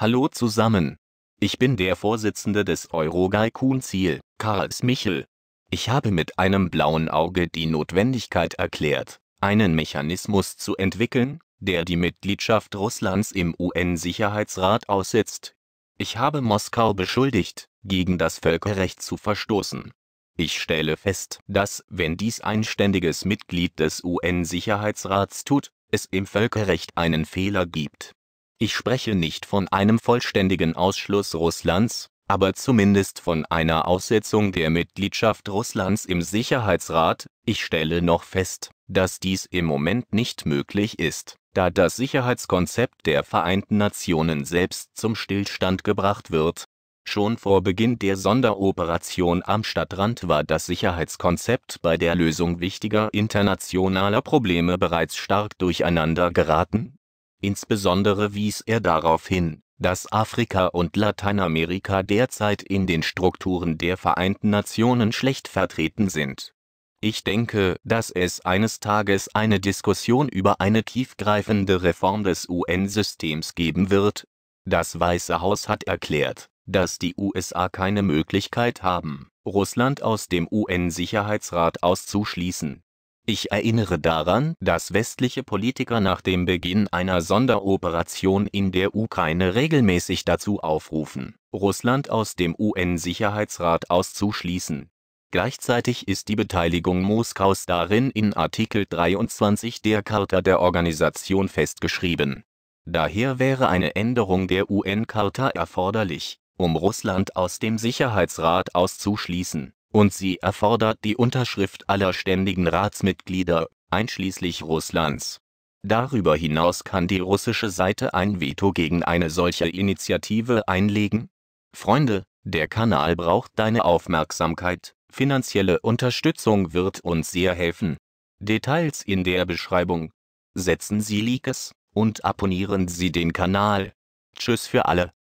Hallo zusammen. Ich bin der Vorsitzende des Eurogaikun-Ziel, Karls Michel. Ich habe mit einem blauen Auge die Notwendigkeit erklärt, einen Mechanismus zu entwickeln, der die Mitgliedschaft Russlands im UN-Sicherheitsrat aussetzt. Ich habe Moskau beschuldigt, gegen das Völkerrecht zu verstoßen. Ich stelle fest, dass, wenn dies ein ständiges Mitglied des UN-Sicherheitsrats tut, es im Völkerrecht einen Fehler gibt. Ich spreche nicht von einem vollständigen Ausschluss Russlands, aber zumindest von einer Aussetzung der Mitgliedschaft Russlands im Sicherheitsrat. Ich stelle noch fest, dass dies im Moment nicht möglich ist, da das Sicherheitskonzept der Vereinten Nationen selbst zum Stillstand gebracht wird. Schon vor Beginn der Sonderoperation am Stadtrand war das Sicherheitskonzept bei der Lösung wichtiger internationaler Probleme bereits stark durcheinander geraten Insbesondere wies er darauf hin, dass Afrika und Lateinamerika derzeit in den Strukturen der Vereinten Nationen schlecht vertreten sind. Ich denke, dass es eines Tages eine Diskussion über eine tiefgreifende Reform des UN-Systems geben wird. Das Weiße Haus hat erklärt, dass die USA keine Möglichkeit haben, Russland aus dem UN-Sicherheitsrat auszuschließen ich erinnere daran, dass westliche Politiker nach dem Beginn einer Sonderoperation in der Ukraine regelmäßig dazu aufrufen, Russland aus dem UN-Sicherheitsrat auszuschließen. Gleichzeitig ist die Beteiligung Moskaus darin in Artikel 23 der Charta der Organisation festgeschrieben. Daher wäre eine Änderung der UN-Charta erforderlich, um Russland aus dem Sicherheitsrat auszuschließen und sie erfordert die Unterschrift aller ständigen Ratsmitglieder, einschließlich Russlands. Darüber hinaus kann die russische Seite ein Veto gegen eine solche Initiative einlegen. Freunde, der Kanal braucht deine Aufmerksamkeit, finanzielle Unterstützung wird uns sehr helfen. Details in der Beschreibung. Setzen Sie Likes und abonnieren Sie den Kanal. Tschüss für alle.